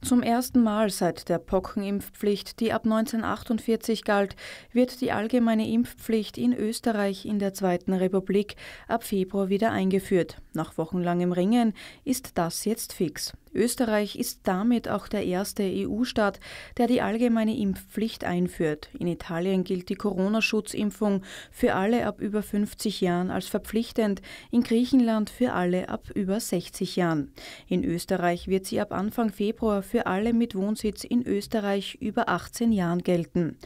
Zum ersten Mal seit der Pockenimpfpflicht, die ab 1948 galt, wird die allgemeine Impfpflicht in Österreich in der Zweiten Republik ab Februar wieder eingeführt. Nach wochenlangem Ringen ist das jetzt fix. Österreich ist damit auch der erste EU-Staat, der die allgemeine Impfpflicht einführt. In Italien gilt die Corona-Schutzimpfung für alle ab über 50 Jahren als verpflichtend, in Griechenland für alle ab über 60 Jahren. In Österreich wird sie ab Anfang Februar für alle mit Wohnsitz in Österreich über 18 Jahren gelten.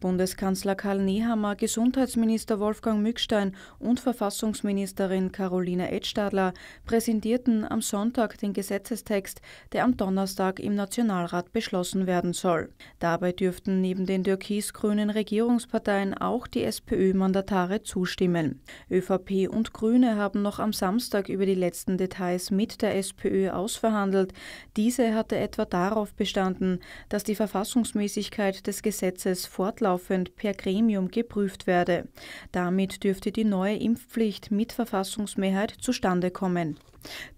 Bundeskanzler Karl Nehammer, Gesundheitsminister Wolfgang Mückstein und Verfassungsministerin Carolina Edstadler präsentierten am Sonntag den Gesetzestext Text, der am Donnerstag im Nationalrat beschlossen werden soll. Dabei dürften neben den türkis-grünen Regierungsparteien auch die SPÖ-Mandatare zustimmen. ÖVP und Grüne haben noch am Samstag über die letzten Details mit der SPÖ ausverhandelt. Diese hatte etwa darauf bestanden, dass die Verfassungsmäßigkeit des Gesetzes fortlaufend per Gremium geprüft werde. Damit dürfte die neue Impfpflicht mit Verfassungsmehrheit zustande kommen.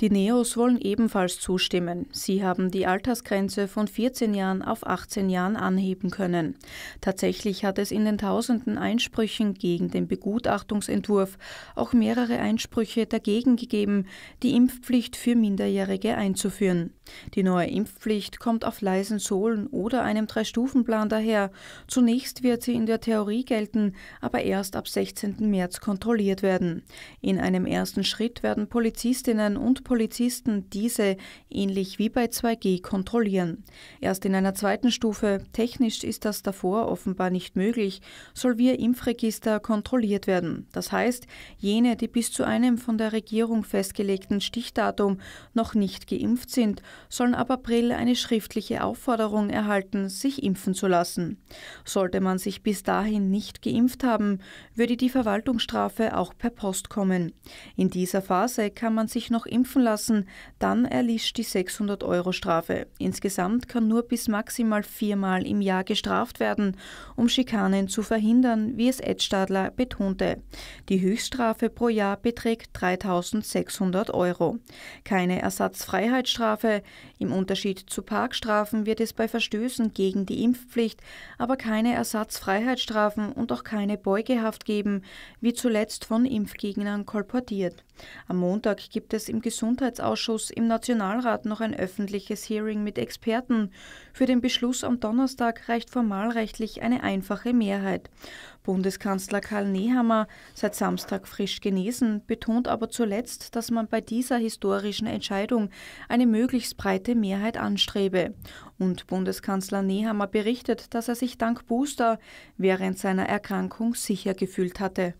Die Neos wollen ebenfalls zustimmen. Bremen. Sie haben die Altersgrenze von 14 Jahren auf 18 Jahren anheben können. Tatsächlich hat es in den tausenden Einsprüchen gegen den Begutachtungsentwurf auch mehrere Einsprüche dagegen gegeben, die Impfpflicht für Minderjährige einzuführen. Die neue Impfpflicht kommt auf leisen Sohlen oder einem Drei-Stufen-Plan daher. Zunächst wird sie in der Theorie gelten, aber erst ab 16. März kontrolliert werden. In einem ersten Schritt werden Polizistinnen und Polizisten diese ähnlich ähnlich wie bei 2G kontrollieren. Erst in einer zweiten Stufe, technisch ist das davor offenbar nicht möglich, soll via Impfregister kontrolliert werden. Das heißt, jene, die bis zu einem von der Regierung festgelegten Stichdatum noch nicht geimpft sind, sollen ab April eine schriftliche Aufforderung erhalten, sich impfen zu lassen. Sollte man sich bis dahin nicht geimpft haben, würde die Verwaltungsstrafe auch per Post kommen. In dieser Phase kann man sich noch impfen lassen, dann erlischt die 600 Euro Strafe. Insgesamt kann nur bis maximal viermal im Jahr gestraft werden, um Schikanen zu verhindern, wie es Ed Stadler betonte. Die Höchststrafe pro Jahr beträgt 3600 Euro. Keine Ersatzfreiheitsstrafe. Im Unterschied zu Parkstrafen wird es bei Verstößen gegen die Impfpflicht aber keine Ersatzfreiheitsstrafen und auch keine Beugehaft geben, wie zuletzt von Impfgegnern kolportiert. Am Montag gibt es im Gesundheitsausschuss im Nationalrat noch ein öffentliches Hearing mit Experten. Für den Beschluss am Donnerstag reicht formalrechtlich eine einfache Mehrheit. Bundeskanzler Karl Nehammer, seit Samstag frisch genesen, betont aber zuletzt, dass man bei dieser historischen Entscheidung eine möglichst breite Mehrheit anstrebe. Und Bundeskanzler Nehammer berichtet, dass er sich dank Booster während seiner Erkrankung sicher gefühlt hatte.